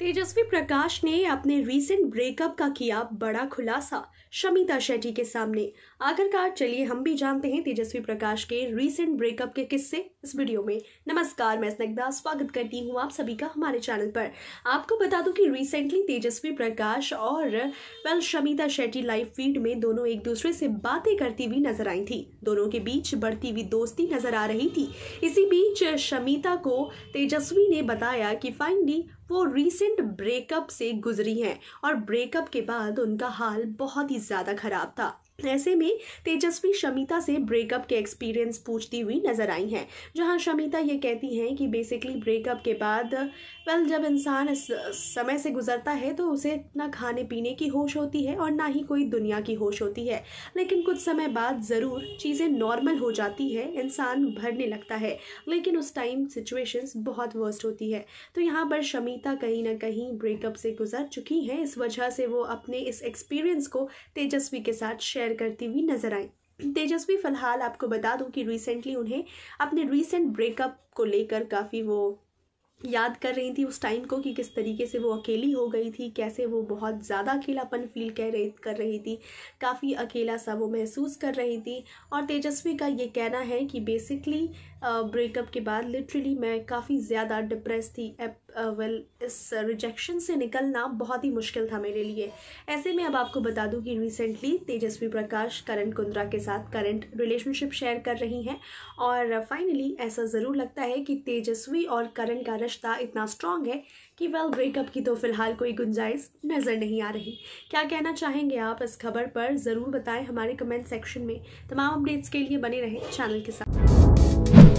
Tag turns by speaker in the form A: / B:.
A: तेजस्वी प्रकाश ने अपने recent breakup का किया बड़ा खुलासा शमिता शेट्टी के सामने आखिरकार चलिए हम भी जानते हैं तेजस्वी प्रकाश के रीसेंट ब्रेकअप के किस्से इस वीडियो में नमस्कार मैं स्नग्धा स्वागत करती हूँ आप सभी का हमारे चैनल पर आपको बता दूं कि रिसेंटली तेजस्वी प्रकाश और well Shamita Shetty live feed में दोनों एक दूसरे से बातें करती हुई नजर आई थी दोनों के बीच बढ़ती हुई दोस्ती नजर आ रही थी इसी बीच शमिता को तेजस्वी ने बताया कि फाइनली वो रिसेंट ब्रेकअप से गुजरी हैं और ब्रेकअप के बाद उनका हाल बहुत ही ज़्यादा ख़राब था ऐसे में तेजस्वी शमिता से ब्रेकअप के एक्सपीरियंस पूछती हुई नज़र आई हैं जहां शमिता ये कहती हैं कि बेसिकली ब्रेकअप के बाद वेल जब इंसान इस समय से गुजरता है तो उसे ना खाने पीने की होश होती है और ना ही कोई दुनिया की होश होती है लेकिन कुछ समय बाद ज़रूर चीज़ें नॉर्मल हो जाती है इंसान भरने लगता है लेकिन उस टाइम सिचुएशंस बहुत वर्स्ट होती है तो यहाँ पर शमिता कहीं ना कहीं ब्रेकअप से गुजर चुकी हैं इस वजह से वो अपने इस एक्सपीरियंस को तेजस्वी के साथ शेयर शेयर करती हुई नजर आई तेजस्वी फिलहाल आपको बता दूं कि रिसेंटली उन्हें अपने रिसेंट ब्रेकअप को लेकर काफ़ी वो याद कर रही थी उस टाइम को कि किस तरीके से वो अकेली हो गई थी कैसे वो बहुत ज़्यादा अकेलापन फील कर रही कर रही थी काफ़ी अकेला सा वो महसूस कर रही थी और तेजस्वी का ये कहना है कि बेसिकली ब्रेकअप के बाद लिटरली मैं काफ़ी ज़्यादा डिप्रेस थी वेल uh, इस रिजेक्शन uh, से निकलना बहुत ही मुश्किल था मेरे लिए ऐसे में अब आपको बता दूं कि रिसेंटली तेजस्वी प्रकाश करण कुंद्रा के साथ करंट रिलेशनशिप शेयर कर रही हैं और फाइनली ऐसा ज़रूर लगता है कि तेजस्वी और करण का रिश्ता इतना स्ट्रांग है कि वेल ब्रेकअप की तो फ़िलहाल कोई गुंजाइश नज़र नहीं आ रही क्या कहना चाहेंगे आप इस खबर पर ज़रूर बताएं हमारे कमेंट सेक्शन में तमाम अपडेट्स के लिए बने रहें चैनल के साथ